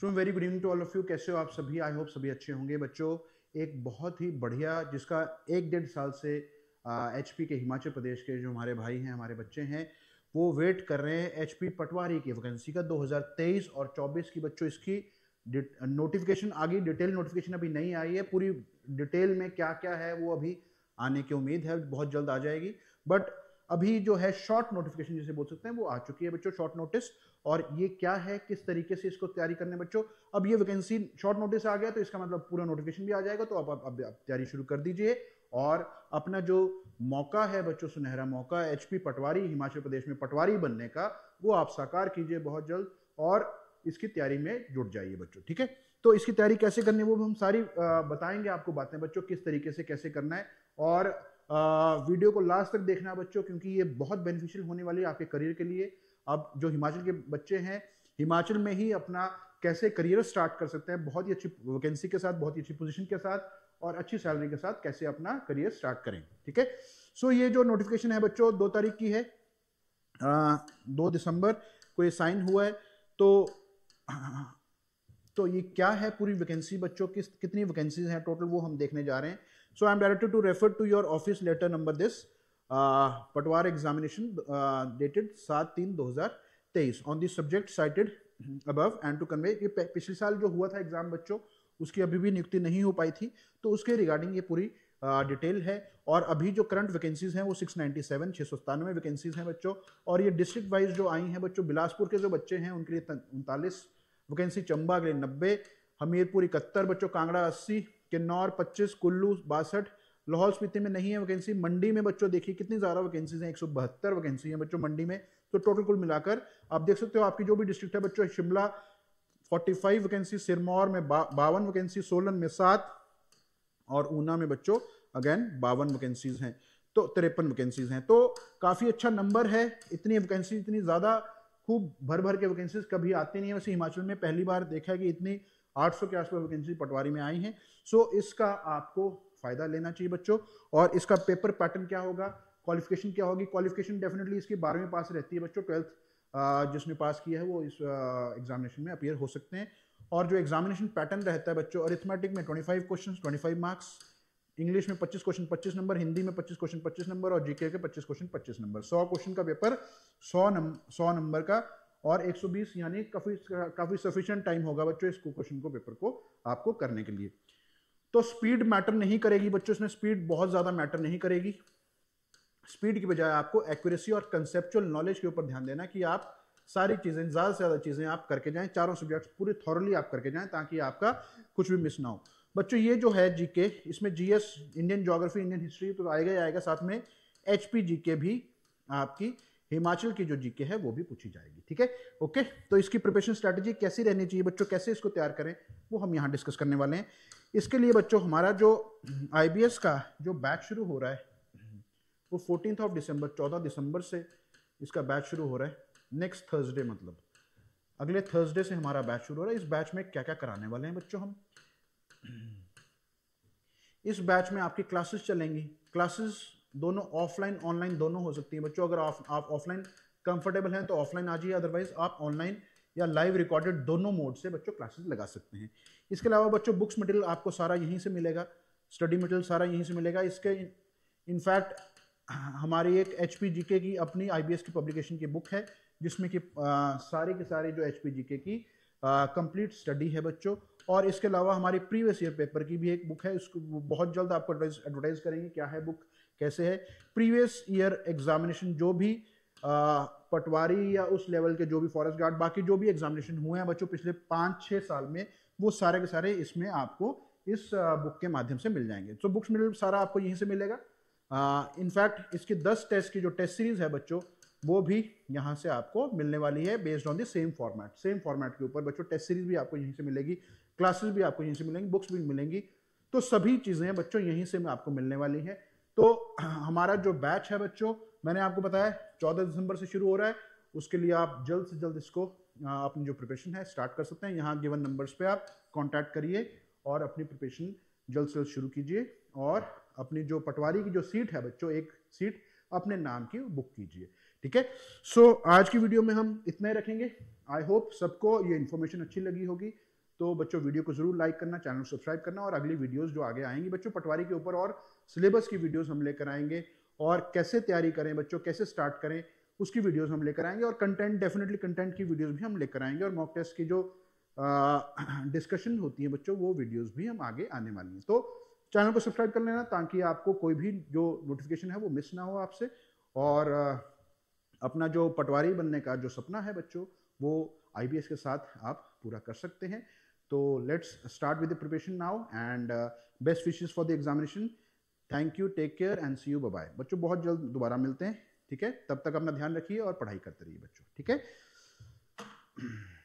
so very good evening to all of you कैसे हो आप सभी आई होप सभी अच्छे होंगे बच्चों एक बहुत ही बढ़िया जिसका एक डेढ़ साल से एच के हिमाचल प्रदेश के जो हमारे भाई हैं हमारे बच्चे हैं वो वेट कर रहे हैं एच पटवारी की वैकेंसी का 2023 और 24 की बच्चों इसकी नोटिफिकेशन आ गई डिटेल नोटिफिकेशन अभी नहीं आई है पूरी डिटेल में क्या क्या है वो अभी आने की उम्मीद है बहुत जल्द आ जाएगी बट अभी जो है शॉर्ट नोटिफिकेशन जिसे बोल सकते हैं वो आ चुकी है बच्चों शॉर्ट नोटिस और ये क्या है किस तरीके से इसको तैयारी करने बच्चों अब ये वैकेंसी शॉर्ट नोटिस आ गया तो इसका मतलब पूरा नोटिफिकेशन भी आ जाएगा तो आप अब तैयारी शुरू कर दीजिए और अपना जो मौका है बच्चों सुनहरा मौका एच पटवारी हिमाचल प्रदेश में पटवारी बनने का वो आप साकार कीजिए बहुत जल्द और इसकी तैयारी में जुट जाइए बच्चों ठीक है तो इसकी तैयारी कैसे करनी है वो हम सारी बताएंगे आपको बातें बच्चों किस तरीके से कैसे करना है और वीडियो को लास्ट तक देखना बच्चों क्योंकि ये बहुत बेनिफिशियल होने वाली है आपके करियर के लिए अब जो हिमाचल के बच्चे हैं हिमाचल में ही अपना कैसे करियर स्टार्ट कर सकते हैं बहुत ही अच्छी वैकेंसी के साथ बहुत ही अच्छी पोजीशन के साथ और अच्छी सैलरी के साथ कैसे अपना करियर स्टार्ट करें ठीक है सो ये जो नोटिफिकेशन है बच्चों दो तारीख की है आ, दो दिसंबर को ये साइन हुआ है तो तो ये क्या है पूरी वैकेंसी बच्चों की कितनी वैकेंसीज हैं टोटल वो हम देखने जा रहे हैं So I am directed to refer to your office letter number this uh, Patwar examination uh, dated 7-3-2023 on the subject cited above and to convey ये पिछले साल जो हुआ था एग्जाम बच्चों उसकी अभी भी नियुक्ति नहीं हो पाई थी तो उसके रिगार्डिंग ये पूरी डिटेल uh, है और अभी जो करंट वैकेंसीज हैं वो 697 छः सौ सतानवे वैकेंसीज हैं बच्चों और ये डिस्ट्रिक्ट वाइज जो आई हैं बच्चों बिलासपुर के जो बच्चे हैं उनके लिए उनतालीस वैकेंसी चंबा के लिए नब्बे हमीरपुर इकहत्तर बच्चों कांगड़ा अस्सी किन्नौर पच्चीस कुल्लू बासठ लाहौल स्पीति में नहीं है वैकेंसी मंडी में बच्चों देखिए कितनी ज़्यादा वैकेंसीज हैं एक सौ बहत्तर वैकेंसी हैं बच्चों मंडी में तो टोटल कुल मिलाकर आप देख सकते हो आपकी जो भी डिस्ट्रिक्ट है बच्चों Shimla forty five vacancy Sirmaur में बावन वैकेंसी सोलन में सात और ऊना में बच्चों अगेन बावन वैकेंसीज हैं तो तिरपन वैकेंसीज हैं तो काफ़ी अच्छा नंबर है इतनी वैकेंसी इतनी ज़्यादा खूब भर भर के वैकेंसीज कभी आती नहीं है वैसे हिमाचल में पहली बार देखा है कि इतनी 800 के आसपास वैकेंसी पटवारी में आई हैं सो so, इसका आपको फ़ायदा लेना चाहिए बच्चों और इसका पेपर पैटर्न क्या होगा क्वालिफिकेशन क्या होगी क्वालिफिकेशन डेफिनेटली इसकी बारहवीं पास रहती है बच्चों ट्वेल्थ जिसने पास किया है वो इस एग्जामिनेशन में अपियर हो सकते हैं और जो एग्जामिनेशन पैटर्न रहता है बच्चों अरिथमेटिक में 25 क्वेश्चन 25 मार्क्स इंग्लिश में 25 क्वेश्चन 25 नंबर हिंदी में 25 क्वेश्चन 25 नंबर और जीके के 25 क्वेश्चन 25 नंबर 100 क्वेश्चन का पेपर 100 नंबर 100 नंबर का और 120 यानी काफ़ी काफ़ी सफिशिएंट टाइम होगा बच्चों इसको क्वेश्चन को पेपर को आपको करने के लिए तो स्पीड मैटर नहीं करेगी बच्चों इसमें स्पीड बहुत ज़्यादा मैटर नहीं करेगी स्पीड की बजाय आपको एक्यूरेसी और कंसेप्चुअल नॉलेज के ऊपर ध्यान देना कि आप सारी चीज़ें ज़्यादा से ज़्यादा चीज़ें आप करके जाएं चारों सब्जेक्ट्स पूरे थॉरली आप करके जाएं ताकि आपका कुछ भी मिस ना हो बच्चों ये जो है जीके इसमें GS Indian geography Indian history तो आएगा ही आएगा साथ में एच जीके भी आपकी हिमाचल की जो जीके है वो भी पूछी जाएगी ठीक है ओके तो इसकी प्रिपरेशन स्ट्रैटेजी कैसी रहनी चाहिए बच्चों कैसे इसको तैयार करें वो हम यहाँ डिस्कस करने वाले हैं इसके लिए बच्चों हमारा जो आई का जो बैच शुरू हो रहा है वो फोर्टीन ऑफ दिसंबर चौदह दिसंबर से इसका बैच शुरू हो रहा है नेक्स्ट थर्सडे मतलब अगले थर्सडे से हमारा बैच शुरू हो रहा है इस बैच में क्या क्या कराने वाले हैं बच्चों हम इस बैच में आपकी क्लासेस चलेंगी क्लासेस दोनों ऑफलाइन ऑनलाइन दोनों हो सकती है बच्चों अगर आप ऑफलाइन कंफर्टेबल हैं तो ऑफलाइन आ जाइए अदरवाइज आप ऑनलाइन या लाइव रिकॉर्डेड दोनों मोड से बच्चों क्लासेस लगा सकते हैं इसके अलावा बच्चों बुक्स मटेरियल आपको सारा यहीं से मिलेगा स्टडी मटेरियल सारा यहीं से मिलेगा इसके इनफैक्ट हमारी एक एच पी जी के की अपनी आई बी एस की पब्लिकेशन की बुक है जिसमें कि सारे के सारे जो एच पी जी के की कंप्लीट स्टडी है बच्चों और इसके अलावा हमारी प्रीवियस ईयर पेपर की भी एक बुक है उसको बहुत जल्द आपको एडवर्टाइज करेंगे क्या है बुक कैसे है प्रीवियस ईयर एग्जामिनेशन जो भी आ, पटवारी या उस लेवल के जो भी फॉरेस्ट गार्ड बाकी जो भी एग्जामिनेशन हुए हैं बच्चों पिछले पाँच छः साल में वो सारे के सारे इसमें आपको इस बुक के माध्यम से मिल जाएंगे तो बुक्स मिल सारा आपको यहीं से मिलेगा इनफैक्ट इसके दस टेस्ट की जो टेस्ट सीरीज है बच्चों वो भी यहाँ से आपको मिलने वाली है based on the same format same format के ऊपर बच्चों टेस्ट सीरीज भी आपको यहीं से मिलेगी क्लासेस भी आपको यहीं से मिलेंगी बुक्स भी मिलेंगी तो सभी चीज़ें बच्चों यहीं से आपको मिलने वाली है तो हमारा जो बैच है बच्चों मैंने आपको बताया चौदह दिसंबर से शुरू हो रहा है उसके लिए आप जल्द से जल्द इसको अपनी जो प्रिपरेशन है स्टार्ट कर सकते हैं यहाँ गिवन नंबर्स पे आप कांटेक्ट करिए और अपनी प्रिपरेशन जल्द से जल्द शुरू कीजिए और अपनी जो पटवारी की जो सीट है बच्चों एक सीट अपने नाम की बुक कीजिए ठीक है सो आज की वीडियो में हम इतना ही रखेंगे आई होप सबको ये इन्फॉर्मेशन अच्छी लगी होगी तो बच्चों वीडियो को जरूर लाइक करना चैनल को सब्सक्राइब करना और अगली वीडियोज जो आगे आएंगी बच्चों पटवारी के ऊपर और सिलेबस की वीडियोज हम लेकर आएंगे और कैसे तैयारी करें बच्चों कैसे स्टार्ट करें उसकी वीडियोस हम लेकर आएंगे और कंटेंट डेफिनेटली कंटेंट की वीडियोस भी हम लेकर आएंगे और मॉक टेस्ट की जो डिस्कशन होती है बच्चों वो वीडियोस भी हम आगे आने वाली हैं तो चैनल को सब्सक्राइब कर लेना ताकि आपको कोई भी जो नोटिफिकेशन है वो मिस ना हो आपसे और अपना जो पटवारी बनने का जो सपना है बच्चों वो आई के साथ आप पूरा कर सकते हैं तो let's start with the preparation now and best wishes for the examination thank you take care and see you bye बच्चों बहुत जल्द दोबारा मिलते हैं ठीक है तब तक अपना ध्यान रखिए और पढ़ाई करते रहिए बच्चों ठीक है